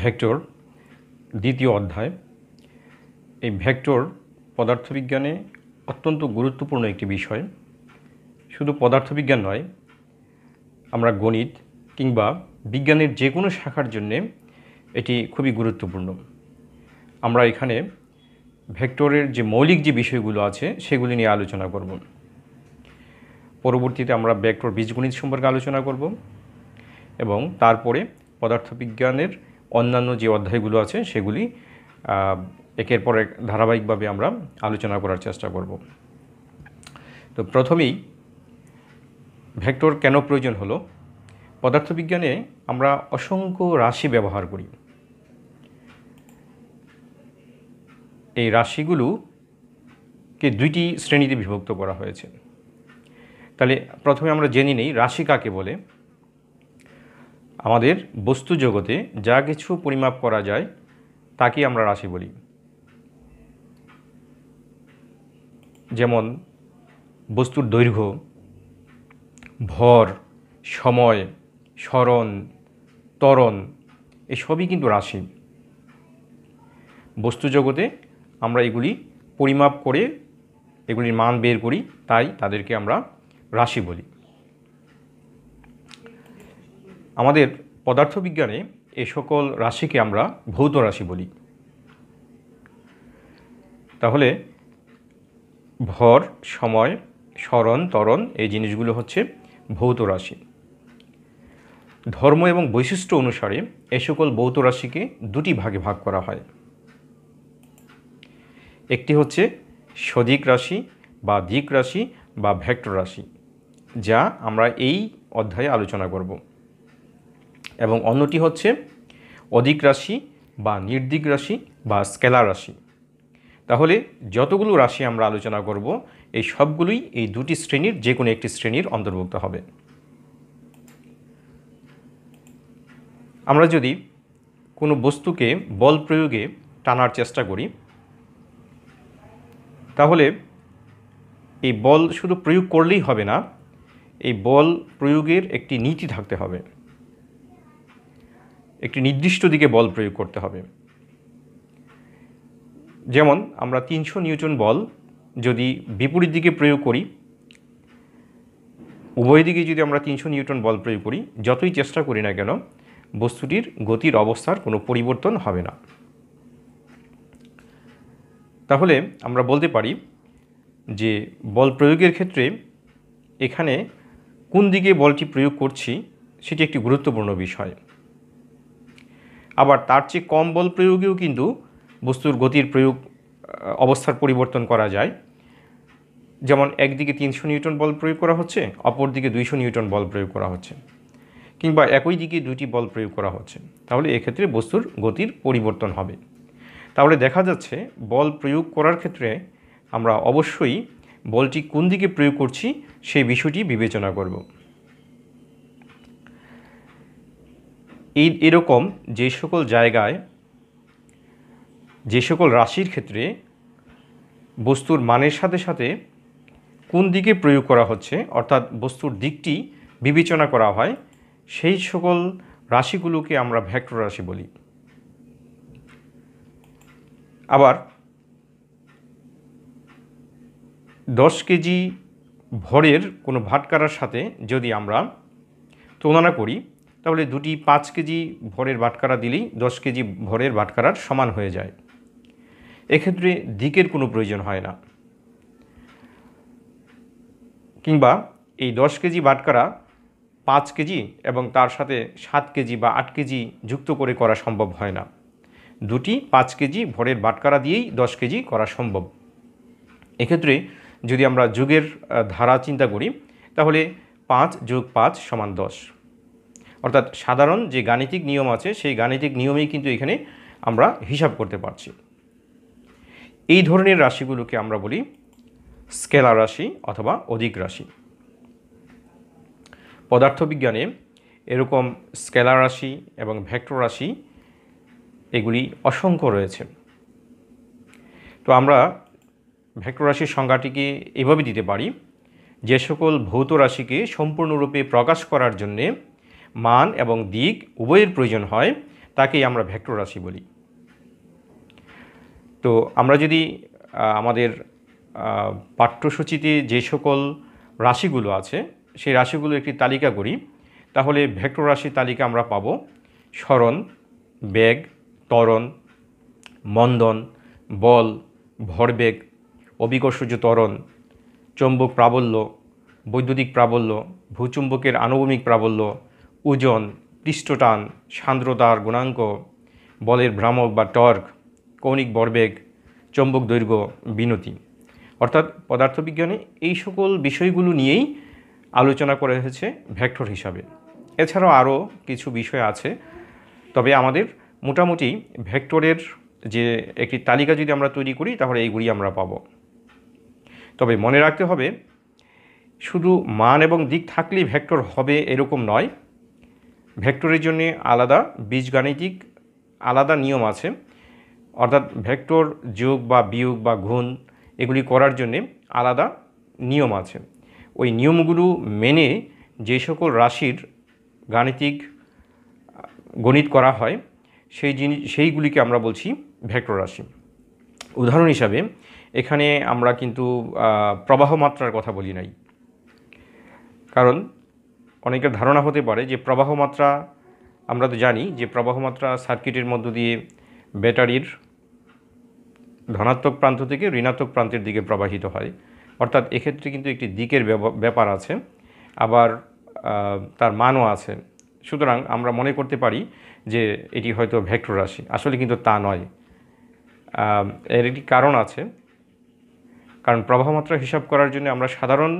vector দ্বিতীয় অধ্যায় এই ভেক্টর পদার্থবিজ্ঞানে অত্যন্ত গুরুত্বপূর্ণ একটি বিষয় শুধু পদার্থবিজ্ঞান নয় আমরা গণিত কিংবা বিজ্ঞানের যে কোনো শাখার জন্যে এটি খুবই গুরুত্বপূর্ণ আমরা এখানে ভেক্টরের যে মৌলিক যে বিষয়গুলো আছে সেগুলি নিয়ে আলোচনা করব পরবর্তীতে আমরা ভেক্টর বীজগণিত সম্পর্কে আলোচনা করব এবং তারপরে পদার্থবিজ্ঞানের অন্যান্য যে অধ্যায়গুলো আছে সেগুলি একের পর এক ধারাবাহিকভাবে আমরা আলোচনা করার চেষ্টা করব তো প্রথমেই ভেক্টর কেন প্রয়োজন হলো পদার্থবিজ্ঞানে আমরা অসংখ্য রাশি ব্যবহার করি এই রাশিগুলোকে দুইটি শ্রেণীতে বিভক্ত করা হয়েছে তাহলে প্রথমে আমরা জেনে নিই রাশি কাকে বলে আমাদের বস্তু জগতে যা কিছু পরিমাপ করা যায় তাকে আমরা রাশি বলি যেমন বস্তুর দৈর্ঘ্য ভর সময় স্মরণ ত্বরণ এসবই কিন্তু রাশি বস্তু জগতে আমরা এগুলি পরিমাপ করে এগুলির মান বের করি তাই তাদেরকে আমরা রাশি বলি আমাদের পদার্থবিজ্ঞানে এ সকল রাশিকে আমরা ভৌত রাশি বলি তাহলে ভর সময় স্মরণ তরণ এই জিনিসগুলো হচ্ছে ভৌত রাশি ধর্ম এবং বৈশিষ্ট্য অনুসারে এ সকল ভৌত রাশিকে দুটি ভাগে ভাগ করা হয় একটি হচ্ছে সদিক রাশি বা দিক রাশি বা ভেক্টর রাশি যা আমরা এই অধ্যায়ে আলোচনা করব এবং অন্যটি হচ্ছে অধিক রাশি বা নির্দিক রাশি বা স্কেলার রাশি তাহলে যতগুলো রাশি আমরা আলোচনা করব এই সবগুলোই এই দুটি শ্রেণীর যে কোনো একটি শ্রেণীর অন্তর্ভুক্ত হবে আমরা যদি কোনো বস্তুকে বল প্রয়োগে টানার চেষ্টা করি তাহলে এই বল শুধু প্রয়োগ করলেই হবে না এই বল প্রয়োগের একটি নীতি থাকতে হবে একটি নির্দিষ্ট দিকে বল প্রয়োগ করতে হবে যেমন আমরা তিনশো নিউটন বল যদি বিপরীত দিকে প্রয়োগ করি উভয় দিকে যদি আমরা তিনশো নিউটন বল প্রয়োগ করি যতই চেষ্টা করি না কেন বস্তুটির গতির অবস্থার কোনো পরিবর্তন হবে না তাহলে আমরা বলতে পারি যে বল প্রয়োগের ক্ষেত্রে এখানে কোন দিকে বলটি প্রয়োগ করছি সেটি একটি গুরুত্বপূর্ণ বিষয় আবার তার চেয়ে কম বল প্রয়োগেও কিন্তু বস্তুর গতির প্রয়োগ অবস্থার পরিবর্তন করা যায় যেমন একদিকে তিনশো নিউটন বল প্রয়োগ করা হচ্ছে অপর দিকে দুইশো নিউটন বল প্রয়োগ করা হচ্ছে কিংবা একই দিকে দুটি বল প্রয়োগ করা হচ্ছে তাহলে এক্ষেত্রে বস্তুর গতির পরিবর্তন হবে তাহলে দেখা যাচ্ছে বল প্রয়োগ করার ক্ষেত্রে আমরা অবশ্যই বলটি কোন দিকে প্রয়োগ করছি সেই বিষয়টি বিবেচনা করব এই এরকম যে সকল জায়গায় যে সকল রাশির ক্ষেত্রে বস্তুর মানের সাথে সাথে কোন দিকে প্রয়োগ করা হচ্ছে অর্থাৎ বস্তুর দিকটি বিবেচনা করা হয় সেই সকল রাশিগুলোকে আমরা ভ্যাক্টর রাশি বলি আবার দশ কেজি ভরের কোনো ভাটকারার সাথে যদি আমরা তুলনা করি তাহলে দুটি পাঁচ কেজি ভরের বাটকারা দিলেই দশ কেজি ভরের বাটকারার সমান হয়ে যায় এক্ষেত্রে দিকের কোনো প্রয়োজন হয় না কিংবা এই দশ কেজি বাটকারা পাঁচ কেজি এবং তার সাথে সাত কেজি বা আট কেজি যুক্ত করে করা সম্ভব হয় না দুটি পাঁচ কেজি ভরের বাটকারা দিয়েই দশ কেজি করা সম্ভব এক্ষেত্রে যদি আমরা যুগের ধারা চিন্তা করি তাহলে পাঁচ যোগ পাঁচ সমান দশ অর্থাৎ সাধারণ যে গাণিতিক নিয়ম আছে সেই গাণিতিক নিয়মেই কিন্তু এখানে আমরা হিসাব করতে পারছি এই ধরনের রাশিগুলোকে আমরা বলি স্কেলার রাশি অথবা অধিক রাশি পদার্থবিজ্ঞানে এরকম স্কেলার রাশি এবং ভেক্টর রাশি এগুলি অসংখ্য রয়েছে তো আমরা ভেক্টর রাশির সংজ্ঞাটিকে এভাবে দিতে পারি যে সকল ভৌত রাশিকে সম্পূর্ণরূপে প্রকাশ করার জন্যে মান এবং দিক উভয়ের প্রয়োজন হয় তাকেই আমরা ভেক্টর রাশি বলি তো আমরা যদি আমাদের পাঠ্যসূচিতে যে সকল রাশিগুলো আছে সেই রাশিগুলোর একটি তালিকা করি তাহলে ভেক্টর রাশির তালিকা আমরা পাব স্মরণ বেগ ত্বরণ মন্দন বল ভরবেগ অবিকর্ষজ ত্বরণ চম্বক প্রাবল্য বৈদ্যুতিক প্রাবল্য ভূচুম্বকের আনুভূমিক প্রাবল্য ওজন পৃষ্ঠটান সান্দ্রতার গুণাঙ্ক বলের ভ্রামক বা টর্ক কৌণিক বরবেগ চম্বক দৈর্ঘ্য বিনতি অর্থাৎ পদার্থবিজ্ঞানে এই সকল বিষয়গুলো নিয়েই আলোচনা করা হয়েছে ভ্যাক্টর হিসাবে এছাড়াও আরও কিছু বিষয় আছে তবে আমাদের মোটামুটি ভ্যাক্টরের যে একটি তালিকা যদি আমরা তৈরি করি তাহলে এইগুলি আমরা পাব তবে মনে রাখতে হবে শুধু মান এবং দিক থাকলেই ভ্যাক্টর হবে এরকম নয় ভেক্টরের জন্য আলাদা বীজগাণিতিক আলাদা নিয়ম আছে অর্থাৎ ভেক্টর যোগ বা বিয়োগ বা ঘুণ এগুলি করার জন্যে আলাদা নিয়ম আছে ওই নিয়মগুলো মেনে যে সকল রাশির গাণিতিক গণিত করা হয় সেই জিনিস সেইগুলিকে আমরা বলছি ভেক্টর রাশি উদাহরণ হিসাবে এখানে আমরা কিন্তু প্রবাহ মাত্রার কথা বলি নাই কারণ অনেকের ধারণা হতে পারে যে প্রবাহমাত্রা আমরা তো জানি যে প্রবাহমাত্রা সার্কিটের মধ্য দিয়ে ব্যাটারির ধনাত্মক প্রান্ত থেকে ঋণাত্মক প্রান্তের দিকে প্রবাহিত হয় অর্থাৎ এক্ষেত্রে কিন্তু একটি দিকের ব্যাপার আছে আবার তার মানও আছে সুতরাং আমরা মনে করতে পারি যে এটি হয়তো ভেক্টর রাশি আসলে কিন্তু তা নয় এর একটি কারণ আছে কারণ প্রবাহমাত্রা হিসাব করার জন্য আমরা সাধারণ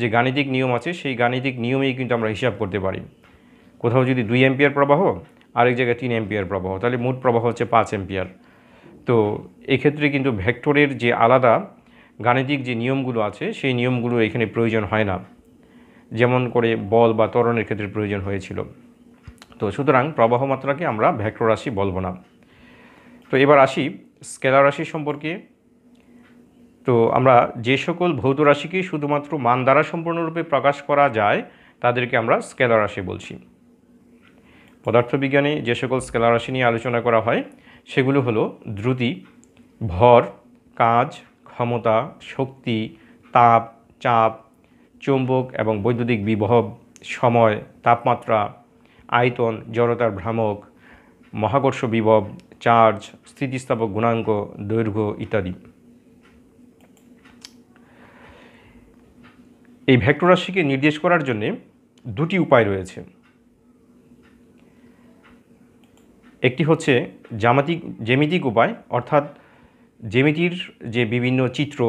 যে গাণিতিক নিয়ম আছে সেই গাণিতিক নিয়মেই কিন্তু আমরা হিসাব করতে পারি কোথাও যদি দুই এম্পিয়ার প্রবাহ আরেক জায়গায় তিন এম্পিয়ার প্রবাহ তাহলে মোট প্রবাহ হচ্ছে পাঁচ এম্পিয়ার তো এক্ষেত্রে কিন্তু ভেক্টরের যে আলাদা গাণিতিক যে নিয়মগুলো আছে সেই নিয়মগুলো এখানে প্রয়োজন হয় না যেমন করে বল বা তরণের ক্ষেত্রে প্রয়োজন হয়েছিল তো সুতরাং প্রবাহ মাত্রাকে আমরা ভেক্টর রাশি বলবো না তো এবার আসি স্কেলার রাশি সম্পর্কে তো আমরা যে সকল ভৌত রাশিকে শুধুমাত্র মান দ্বারা সম্পূর্ণরূপে প্রকাশ করা যায় তাদেরকে আমরা স্কেলার রাশি বলছি পদার্থবিজ্ঞানে যে সকল স্কেলার রাশি নিয়ে আলোচনা করা হয় সেগুলো হলো দ্রুতি ভর কাজ ক্ষমতা শক্তি তাপ চাপ চুম্বক এবং বৈদ্যুতিক বিভব সময় তাপমাত্রা আয়তন জড়তার ভ্রামক মহাকর্ষ বিভব চার্জ স্থিতিস্থাপক গুণাঙ্ক দৈর্ঘ্য ইত্যাদি এই ভেক্টর রাশিকে নির্দেশ করার জন্যে দুটি উপায় রয়েছে একটি হচ্ছে জামাতিক জ্যামিতিক উপায় অর্থাৎ জ্যামিতির যে বিভিন্ন চিত্র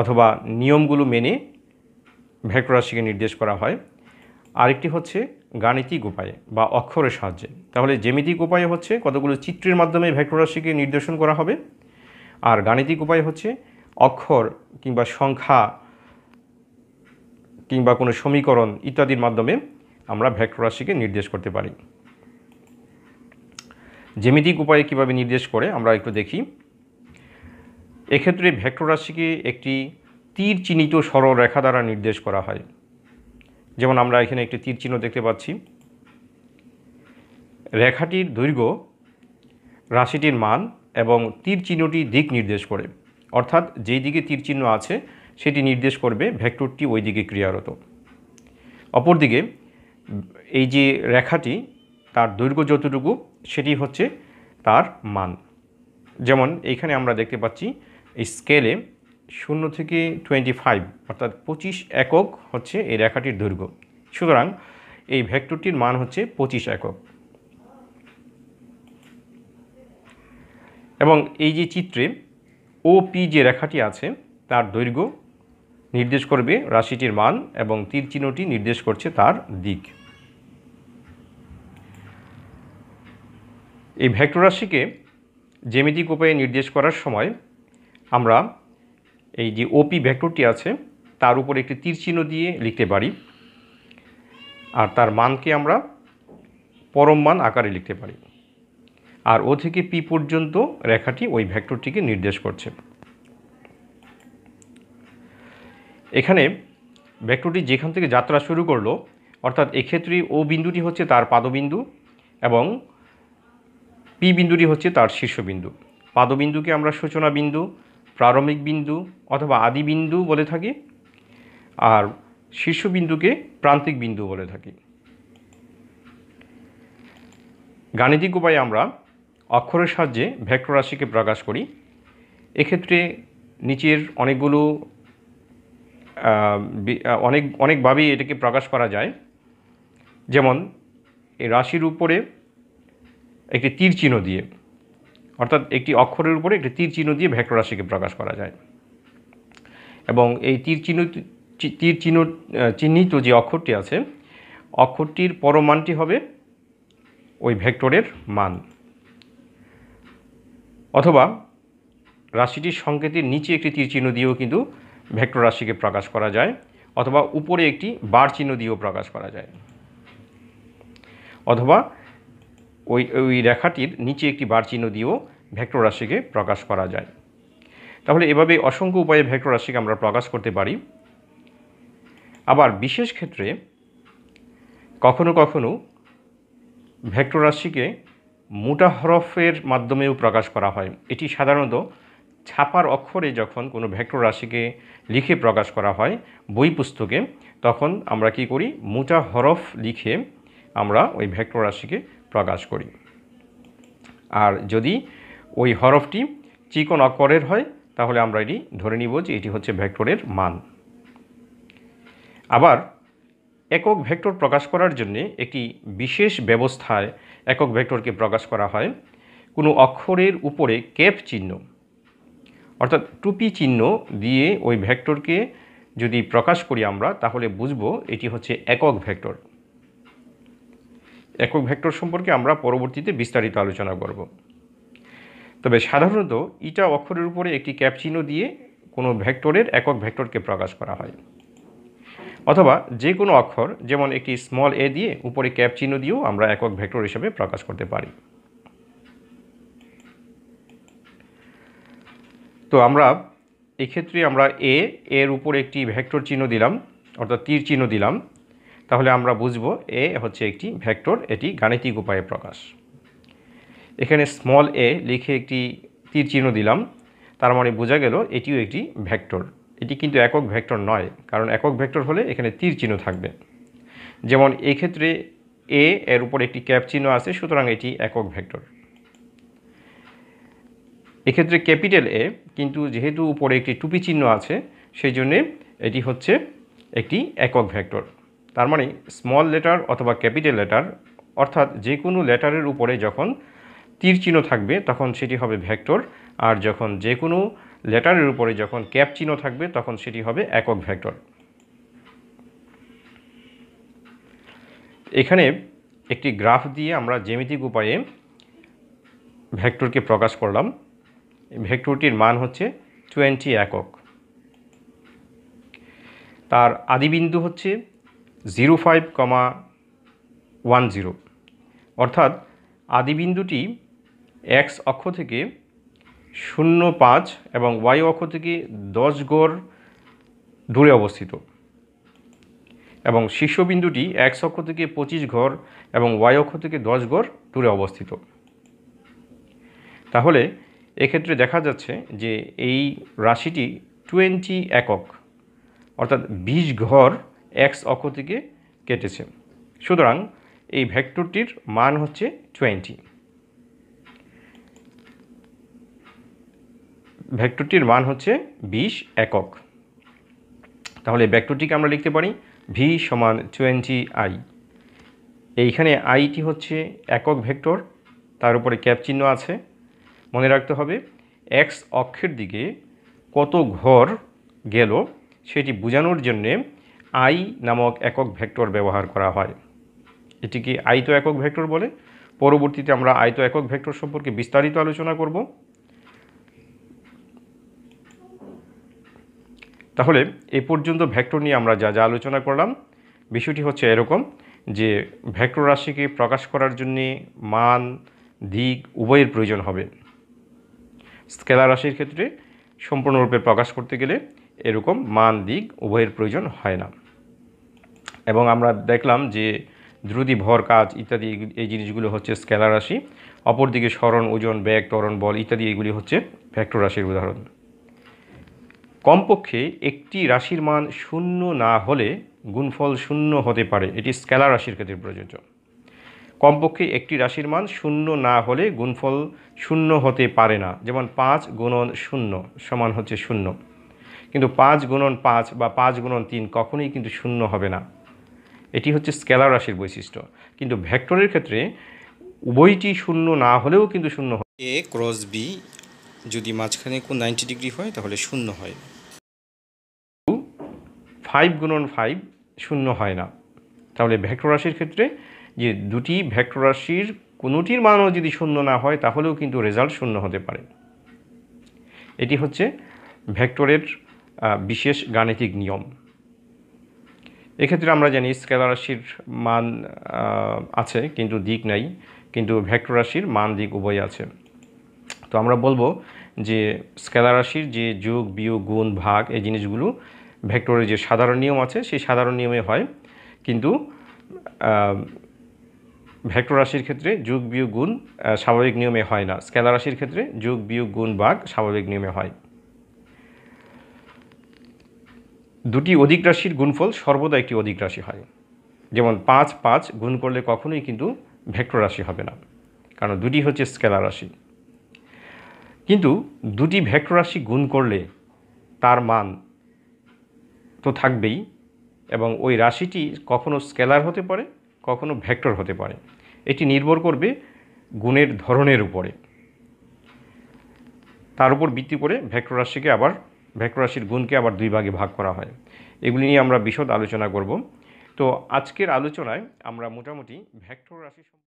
অথবা নিয়মগুলো মেনে ভেক্টর রাশিকে নির্দেশ করা হয় আরেকটি হচ্ছে গাণিতিক উপায়ে বা অক্ষরের সাহায্যে তাহলে জ্যামিতিক উপায়ে হচ্ছে কতগুলো চিত্রের মাধ্যমে ভেক্টর রাশিকে নির্দেশন করা হবে আর গাণিতিক উপায় হচ্ছে অক্ষর কিংবা সংখ্যা কিংবা কোনো সমীকরণ ইত্যাদির মাধ্যমে আমরা ভেক্টর রাশিকে নির্দেশ করতে পারি জ্যামিতিক উপায়ে কিভাবে নির্দেশ করে আমরা একটু দেখি এক্ষেত্রে ভেক্টর রাশিকে একটি তীর চিহ্নিত সরল রেখা দ্বারা নির্দেশ করা হয় যেমন আমরা এখানে একটি তীর চিহ্ন দেখতে পাচ্ছি রেখাটির দৈর্ঘ্য রাশিটির মান এবং তীর চিহ্নটি দিক নির্দেশ করে অর্থাৎ যেই দিকে তীর চিহ্ন আছে সেটি নির্দেশ করবে ভেক্টরটি ওই দিকে ক্রিয়ারত অপরদিকে এই যে রেখাটি তার দৈর্ঘ্য যতটুকু সেটি হচ্ছে তার মান যেমন এইখানে আমরা দেখতে পাচ্ছি এই স্কেলে শূন্য থেকে টোয়েন্টি ফাইভ অর্থাৎ পঁচিশ একক হচ্ছে এই রেখাটির দৈর্ঘ্য সুতরাং এই ভেক্টরটির মান হচ্ছে পঁচিশ একক এবং এই যে চিত্রে ও পি যে রেখাটি আছে তার দৈর্ঘ্য নির্দেশ করবে রাশিটির মান এবং তীর চিহ্নটি নির্দেশ করছে তার দিক এই ভেক্টর রাশিকে জ্যামিতিক উপায়ে নির্দেশ করার সময় আমরা এই যে ওপি ভেক্টরটি আছে তার উপর একটি তীর চিহ্ন দিয়ে লিখতে পারি আর তার মানকে আমরা পরম মান আকারে লিখতে পারি আর ও থেকে পি পর্যন্ত রেখাটি ওই ভেক্টরটিকে নির্দেশ করছে এখানে ভেক্টরটি যেখান থেকে যাত্রা শুরু করলো অর্থাৎ এক্ষেত্রে ও বিন্দুটি হচ্ছে তার পাদবিন্দু এবং পি বিন্দুটি হচ্ছে তার শীর্ষবিন্দু পাদবিন্দুকে আমরা সূচনা বিন্দু প্রারম্ভিক বিন্দু অথবা আদি বিন্দু বলে থাকি আর শীর্ষবিন্দুকে প্রান্তিক বিন্দু বলে থাকি গাণিতিক উপায়ে আমরা অক্ষরের সাহায্যে ভেক্টর রাশিকে প্রকাশ করি এক্ষেত্রে নিচের অনেকগুলো অনেক অনেকভাবেই এটাকে প্রকাশ করা যায় যেমন এই রাশির উপরে একটি তীর চিহ্ন দিয়ে অর্থাৎ একটি অক্ষরের উপরে একটি তীর চিহ্ন দিয়ে ভেক্টর রাশিকে প্রকাশ করা যায় এবং এই তীর চিহ্ন তীর চিহ্ন চিহ্নিত যে অক্ষরটি আছে অক্ষরটির পরমানটি হবে ওই ভেক্টরের মান অথবা রাশিটির সংকেতের নিচে একটি তীর চিহ্ন দিয়েও কিন্তু ভেক্টর রাশিকে প্রকাশ করা যায় অথবা উপরে একটি বার চিহ্ন দিয়েও প্রকাশ করা যায় অথবা ওই ওই রেখাটির নিচে একটি বার চিহ্ন দিয়েও ভেক্টর রাশিকে প্রকাশ করা যায় তাহলে এভাবে অসংখ্য উপায়ে ভেক্টর রাশিকে আমরা প্রকাশ করতে পারি আবার বিশেষ ক্ষেত্রে কখনো কখনো ভেক্টর রাশিকে মোটা হরফের মাধ্যমেও প্রকাশ করা হয় এটি সাধারণত ছাপার অক্ষরে যখন কোনো ভেক্টর রাশিকে লিখে প্রকাশ করা হয় বই পুস্তকে তখন আমরা কি করি মোটা হরফ লিখে আমরা ওই ভেক্টর রাশিকে প্রকাশ করি আর যদি ওই হরফটি চিকন অক্ষরের হয় তাহলে আমরা এটি ধরে নিব যে এটি হচ্ছে ভেক্টরের মান আবার একক ভেক্টর প্রকাশ করার জন্যে একটি বিশেষ ব্যবস্থায় একক ভেক্টরকে প্রকাশ করা হয় কোনো অক্ষরের উপরে ক্যাপ চিহ্ন অর্থাৎ টুপি চিহ্ন দিয়ে ওই ভেক্টরকে যদি প্রকাশ করি আমরা তাহলে বুঝব এটি হচ্ছে একক ভেক্টর একক ভেক্টর সম্পর্কে আমরা পরবর্তীতে বিস্তারিত আলোচনা করব তবে সাধারণত ইটা অক্ষরের উপরে একটি ক্যাপ চিহ্ন দিয়ে কোনো ভেক্টরের একক ভেক্টরকে প্রকাশ করা হয় অথবা যে কোনো অক্ষর যেমন একটি স্মল এ দিয়ে উপরে ক্যাপ চিহ্ন দিয়েও আমরা একক ভেক্টর হিসেবে প্রকাশ করতে পারি তো আমরা এক্ষেত্রে আমরা এ এর উপর একটি ভেক্টর চিহ্ন দিলাম অর্থাৎ তীর চিহ্ন দিলাম তাহলে আমরা বুঝব এ হচ্ছে একটি ভেক্টর এটি গাণিতিক উপায়ে প্রকাশ এখানে স্মল এ লিখে একটি তীর চিহ্ন দিলাম তার মানে বোঝা গেল এটিও একটি ভেক্টর এটি কিন্তু একক ভেক্টর নয় কারণ একক ভেক্টর হলে এখানে তীর চিহ্ন থাকবে যেমন এক্ষেত্রে এ এর উপর একটি ক্যাপ চিহ্ন আছে সুতরাং এটি একক ভেক্টর এক্ষেত্রে ক্যাপিটাল এ কিন্তু যেহেতু উপরে একটি টুপি চিহ্ন আছে সেই জন্যে এটি হচ্ছে একটি একক ভেক্টর তার মানে স্মল লেটার অথবা ক্যাপিটাল লেটার অর্থাৎ যে কোনো লেটারের উপরে যখন তীর চিহ্ন থাকবে তখন সেটি হবে ভেক্টর আর যখন যে কোনো লেটারের উপরে যখন ক্যাপ চিহ্ন থাকবে তখন সেটি হবে একক ভেক্টর এখানে একটি গ্রাফ দিয়ে আমরা জ্যামিতিক উপায়ে ভেক্টরকে প্রকাশ করলাম ভেক্টরটির মান হচ্ছে টোয়েন্টি একক তার আদিবিন্দু হচ্ছে zero five comma one zero অর্থাৎ আদিবিন্দুটি এক্স অক্ষ থেকে শূন্য পাঁচ এবং ওয়াই অক্ষ থেকে দশ গড় দূরে অবস্থিত এবং শীর্ষবিন্দুটি এক্স অক্ষ থেকে পঁচিশ ঘর এবং ওয়াই অক্ষ থেকে দশ ঘর দূরে অবস্থিত তাহলে এক্ষেত্রে দেখা যাচ্ছে যে এই রাশিটি টোয়েন্টি একক অর্থাৎ বিশ ঘর এক্স অক্ষ থেকে কেটেছে সুতরাং এই ভেক্টরটির মান হচ্ছে টোয়েন্টি ভেক্টরটির মান হচ্ছে বিশ একক তাহলে ভেক্টরটিকে আমরা লিখতে পারি ভি সমান টোয়েন্টি আই এইখানে আইটি হচ্ছে একক ভেক্টর তার উপরে ক্যাপ চিহ্ন আছে মনে রাখতে হবে এক্স অক্ষের দিকে কত ঘর গেল সেটি বোঝানোর জন্যে আই নামক একক ভেক্টর ব্যবহার করা হয় এটিকে আয়ত একক ভেক্টর বলে পরবর্তীতে আমরা আয়ত একক ভেক্টর সম্পর্কে বিস্তারিত আলোচনা করব তাহলে এ পর্যন্ত ভেক্টর নিয়ে আমরা যা যা আলোচনা করলাম বিষয়টি হচ্ছে এরকম যে ভেক্টর রাশিকে প্রকাশ করার জন্যে মান দিক উভয়ের প্রয়োজন হবে স্কেলার রাশির ক্ষেত্রে সম্পূর্ণরূপে প্রকাশ করতে গেলে এরকম মান দিক উভয়ের প্রয়োজন হয় না এবং আমরা দেখলাম যে দ্রুতি ভর কাজ ইত্যাদি এই জিনিসগুলো হচ্ছে স্কেলার রাশি অপরদিকে স্মরণ ওজন ব্যাগ ত্বরণ বল ইত্যাদি এগুলি হচ্ছে ভ্যাক্টর রাশির উদাহরণ কমপক্ষে একটি রাশির মান শূন্য না হলে গুণফল শূন্য হতে পারে এটি স্কেলার রাশির ক্ষেত্রে প্রযোজ্য কমপক্ষে একটি রাশির মান শূন্য না হলে গুণফল শূন্য হতে পারে না যেমন পাঁচ গুণন শূন্য সমান হচ্ছে শূন্য কিন্তু পাঁচ গুণন পাঁচ বা পাঁচ গুণন তিন কখনোই কিন্তু শূন্য হবে না এটি হচ্ছে স্কেলার রাশির বৈশিষ্ট্য কিন্তু ভেক্টরের ক্ষেত্রে উভয়টি শূন্য না হলেও কিন্তু শূন্য হয় এ ক্রস বি যদি মাঝখানে কোন নাইনটি ডিগ্রি হয় তাহলে শূন্য হয় ফাইভ গুণন ফাইভ শূন্য হয় না তাহলে ভেক্টর রাশির ক্ষেত্রে যে দুটি ভেক্টর রাশির কোনোটির মানও যদি শূন্য না হয় তাহলেও কিন্তু রেজাল্ট শূন্য হতে পারে এটি হচ্ছে ভেক্টরের বিশেষ গাণিতিক নিয়ম এক্ষেত্রে আমরা জানি স্কেলার রাশির মান আছে কিন্তু দিক নাই কিন্তু ভেক্টর রাশির মান দিক উভয় আছে তো আমরা বলবো যে স্কেলার রাশির যে যোগ বিয়োগ গুণ ভাগ এই জিনিসগুলো ভেক্টরের যে সাধারণ নিয়ম আছে সেই সাধারণ নিয়মে হয় কিন্তু ভেক্টর রাশির ক্ষেত্রে যুগ বিয়োগ গুণ স্বাভাবিক নিয়মে হয় না স্কেলার রাশির ক্ষেত্রে যোগ বিয়োগ গুণ বাঘ স্বাভাবিক নিয়মে হয় দুটি অধিক রাশির গুণফল সর্বদা একটি অধিক রাশি হয় যেমন পাঁচ পাঁচ গুণ করলে কখনোই কিন্তু ভেক্টর রাশি হবে না কারণ দুটি হচ্ছে স্কেলার রাশি কিন্তু দুটি ভেক্টর রাশি গুণ করলে তার মান তো থাকবেই এবং ওই রাশিটি কখনো স্কেলার হতে পারে কখনো ভেক্টর হতে পারে এটি নির্ভর করবে গুণের ধরনের উপরে তার উপর ভিত্তি করে ভেক্টর রাশিকে আবার ভেক্টর রাশির গুণকে আবার দুই ভাগে ভাগ করা হয় এগুলি নিয়ে আমরা বিশদ আলোচনা করব তো আজকের আলোচনায় আমরা মোটামুটি ভেক্টর রাশি